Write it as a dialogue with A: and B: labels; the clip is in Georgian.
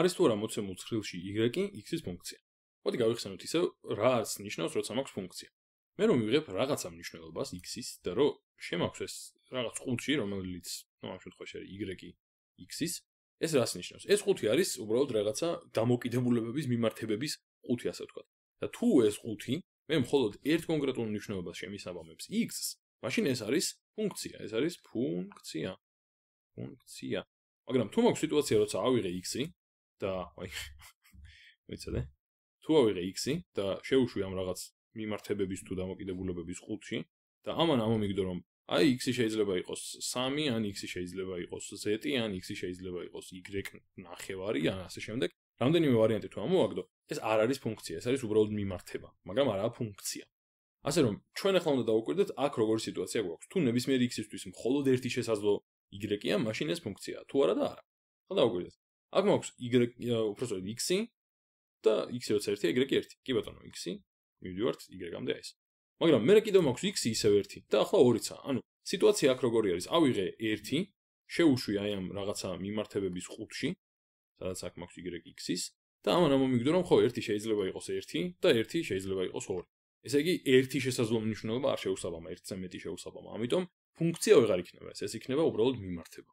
A: არის თუ რა მოცემულ ცხრილში y-ის x-ის ფუნქცია. მოდი გავიხსენოთ ისევ რას ნიშნავს, როცა მაქვს ფუნქცია. მე რომ ვიღებ რაღაცა მნიშვნელობას x-ის და რომ შემაქვს ეს რაღაც ხუთი, რომელიც, ну, ამ შემთხვევაში არის y x-ის, ეს რას ნიშნავს? ეს ხუთი არის უბრალოდ რაღაცა დამოკიდებულებების მიმართებების ხუთი, ასე ვთქვათ. და თუ ეს ხუთი მე მხოლოდ ერთ კონკრეტულ მნიშვნელობას შემისაბამებს x-ს, მაშინ ეს არის ფუნქცია, ეს არის ფუნქცია. ფუნქცია. მაგრამ თუ მოგ სიტუაცია როცა ავიღე x-ი, და აი მეცადე თუ ავიღე x-ი და შეუშვი ამ რაღაც მიმართებების თუ დამოკიდებულებების ყუთში და ამან ამომიგდო რომ აი x-ი შეიძლება იყოს 3 ან x-ი შეიძლება იყოს z-ი ან x-ი შეიძლება იყოს y ნახევარი ან ასე შემდეგ რამდენიმე ვარიანტი თუ ამოვაგდო ეს არ არის ფუნქცია ეს არის უბრალოდ მიმართება მაგრამ არაა ფუნქცია ასე რომ ჩვენ ახლა უნდა დავუკვირდეთ აქ როგორი სიტუაცია გვაქვს თუ ნებისმიერი x-ისთვის მხოლოდ ერთი შესაძლო y-ია მაშინ ეს ფუნქციაა თუ არა და არა ახლა დავუკვირდეთ აქ მაქვს y უბრალოდ x-ი და x-ი როცა 1-ი, y-ი 1-ი. კი ბატონო, x-ი მივდივართ y-ამდე ის. მაგრამ მე კიდევ მაქვს x-ი ისევ 1-ი და ახლა 2-ცა. ანუ სიტუაცია აქ როგორი არის? ავიღე 1-ი, შეუშვი აი ამ რაღაცა მიმართებების ყუთში, სადაც აქ მაქვს y-ი x-ის და ამან ამომიგდო რომ ხო 1-ი შეიძლება იყოს 1-ი და 1-ი შეიძლება იყოს 2-ი. ესე იგი 1-ი შესაძლო მნიშვნელობა არ შეუსაბამა 1-ზე მეტი შეუსაბამა. ამიტომ ფუნქცია ვეღარ იქნება ეს, ეს იქნება უბრალოდ მიმართება.